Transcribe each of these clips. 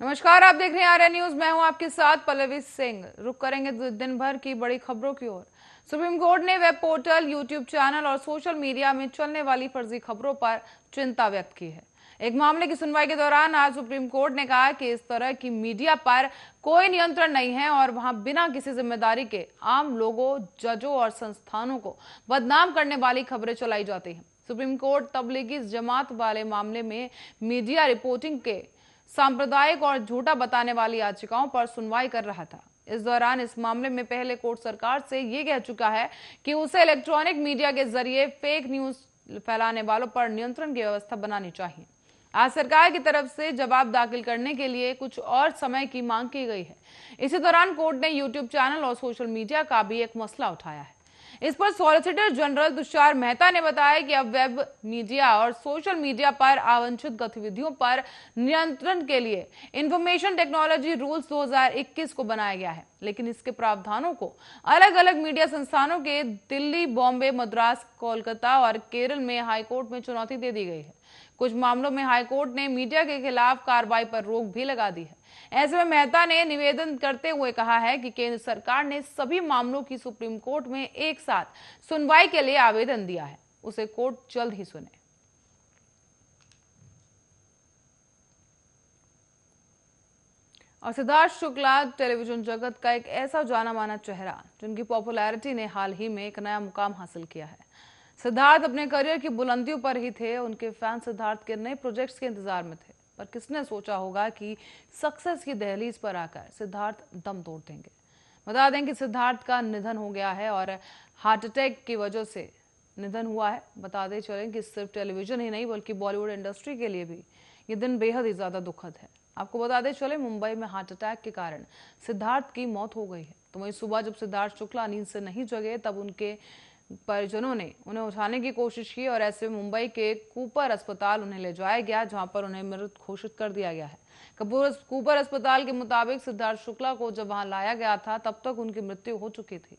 नमस्कार आप देख रहे हैं आर्या न्यूज मैं हूं आपके साथ पल्लवी सिंह रुक करेंगे दिन भर की बड़ी खबरों की ओर सुप्रीम कोर्ट ने वेब पोर्टल यूट्यूब चैनल और सोशल मीडिया में चलने वाली फर्जी खबरों पर चिंता व्यक्त की है एक मामले की सुनवाई के दौरान आज सुप्रीम कोर्ट ने कहा कि इस तरह की मीडिया पर कोई नियंत्रण नहीं है और वहां बिना किसी जिम्मेदारी के आम लोगों जजों और संस्थानों को बदनाम करने वाली खबरें चलाई जाती हैं सुप्रीम कोर्ट तबलीगी जमात वाले मामले में मीडिया रिपोर्टिंग के सांप्रदायिक और झूठा बताने वाली याचिकाओं पर सुनवाई कर रहा था इस दौरान इस मामले में पहले कोर्ट सरकार से ये कह चुका है कि उसे इलेक्ट्रॉनिक मीडिया के जरिए फेक न्यूज फैलाने वालों पर नियंत्रण की व्यवस्था बनानी चाहिए आज सरकार की तरफ से जवाब दाखिल करने के लिए कुछ और समय की मांग की गई है इसी दौरान कोर्ट ने यूट्यूब चैनल और सोशल मीडिया का भी एक मसला उठाया है इस पर सॉलिसिटर जनरल तुषार मेहता ने बताया कि अब वेब मीडिया और सोशल मीडिया पर आवंछित गतिविधियों पर नियंत्रण के लिए इंफॉर्मेशन टेक्नोलॉजी रूल्स 2021 को बनाया गया है लेकिन इसके प्रावधानों को अलग अलग मीडिया संस्थानों के दिल्ली बॉम्बे मद्रास कोलकाता और केरल में हाईकोर्ट में चुनौती दे दी गई है कुछ मामलों में हाईकोर्ट ने मीडिया के खिलाफ कार्रवाई पर रोक भी लगा दी है ऐसे में मेहता ने निवेदन करते हुए कहा है कि केंद्र सरकार ने सभी मामलों की सुप्रीम कोर्ट में एक साथ सुनवाई के लिए आवेदन दिया है उसे कोर्ट जल्द ही सुने और सिद्धार्थ शुक्ला टेलीविजन जगत का एक ऐसा जाना माना चेहरा जिनकी पॉपुलैरिटी ने हाल ही में एक नया मुकाम हासिल किया है सिद्धार्थ अपने करियर की बुलंदियों पर ही थे उनके फैन सिद्धार्थ के नए प्रोजेक्ट्स के इंतजार में थे पर किसने सोचा होगा कि सक्सेस की दहलीज पर आकर सिद्धार्थ दम तोड़ देंगे बता दें कि सिद्धार्थ का निधन हो गया है और हार्ट अटैक की वजह से निधन हुआ है बता दें चलें कि सिर्फ टेलीविजन ही नहीं बल्कि बॉलीवुड इंडस्ट्री के लिए भी ये दिन बेहद ही ज़्यादा दुखद है आपको बता दें चले मुंबई में हार्ट अटैक के कारण सिद्धार्थ की मौत हो गई है तो वही सुबह जब सिद्धार्थ शुक्ला नींद से नहीं जगे तब उनके परिजनों ने उन्हें उठाने की कोशिश की और ऐसे मुंबई के कूपर अस्पताल उन्हें ले जाया गया जहां पर उन्हें मृत घोषित कर दिया गया है कपूर कूपर अस्पताल के मुताबिक सिद्धार्थ शुक्ला को जब वहां लाया गया था तब तक उनकी मृत्यु हो चुकी थी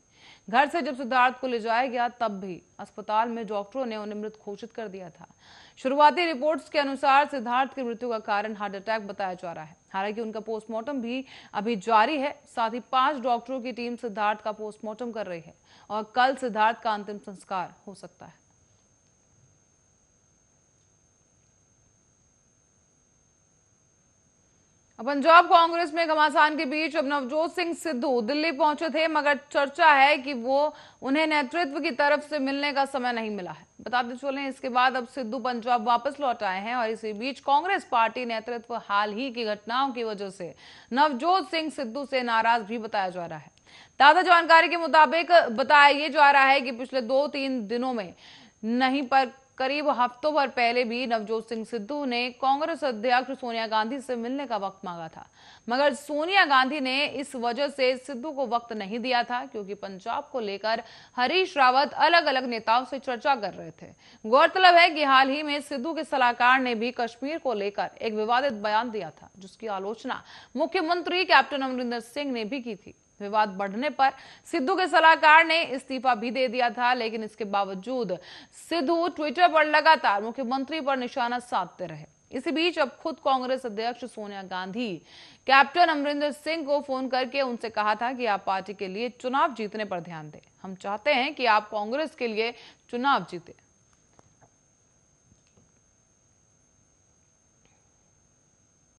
घर से जब सिद्धार्थ को ले जाया गया तब भी अस्पताल में डॉक्टरों ने उन्हें मृत घोषित कर दिया था शुरुआती रिपोर्ट्स के अनुसार सिद्धार्थ की मृत्यु का कारण हार्ट अटैक बताया जा रहा है हालांकि उनका पोस्टमार्टम भी अभी जारी है साथ ही पांच डॉक्टरों की टीम सिद्धार्थ का पोस्टमार्टम कर रही है और कल सिद्धार्थ का अंतिम संस्कार हो सकता है पंजाब कांग्रेस में घमासान के बीच अब नवजोत सिंह सिद्धू दिल्ली पहुंचे थे मगर चर्चा है कि वो उन्हें नेतृत्व की तरफ से मिलने का समय नहीं मिला है बताते चले इसके बाद अब सिद्धू पंजाब वापस लौट आए हैं और इसी बीच कांग्रेस पार्टी नेतृत्व हाल ही की घटनाओं की वजह से नवजोत सिंह सिद्धू से नाराज भी बताया जा रहा है ताजा जानकारी के मुताबिक बताया जा रहा है कि पिछले दो तीन दिनों में नहीं पर करीब हफ्तों भर पहले भी नवजोत सिंह सिद्धू ने कांग्रेस अध्यक्ष सोनिया गांधी से मिलने का वक्त मांगा था मगर सोनिया गांधी ने इस वजह से सिद्धू को वक्त नहीं दिया था क्योंकि पंजाब को लेकर हरीश रावत अलग अलग नेताओं से चर्चा कर रहे थे गौरतलब है कि हाल ही में सिद्धू के सलाहकार ने भी कश्मीर को लेकर एक विवादित बयान दिया था जिसकी आलोचना मुख्यमंत्री कैप्टन अमरिंदर सिंह ने भी की थी विवाद बढ़ने पर सिद्धू के सलाहकार ने इस्तीफा भी दे दिया था लेकिन इसके बावजूद सिद्धू ट्विटर पर लगातार मुख्यमंत्री पर निशाना साधते रहे इसी बीच अब खुद कांग्रेस अध्यक्ष सोनिया गांधी कैप्टन अमरिंदर सिंह को फोन करके उनसे कहा था कि आप पार्टी के लिए चुनाव जीतने पर ध्यान दें हम चाहते हैं कि आप कांग्रेस के लिए चुनाव जीते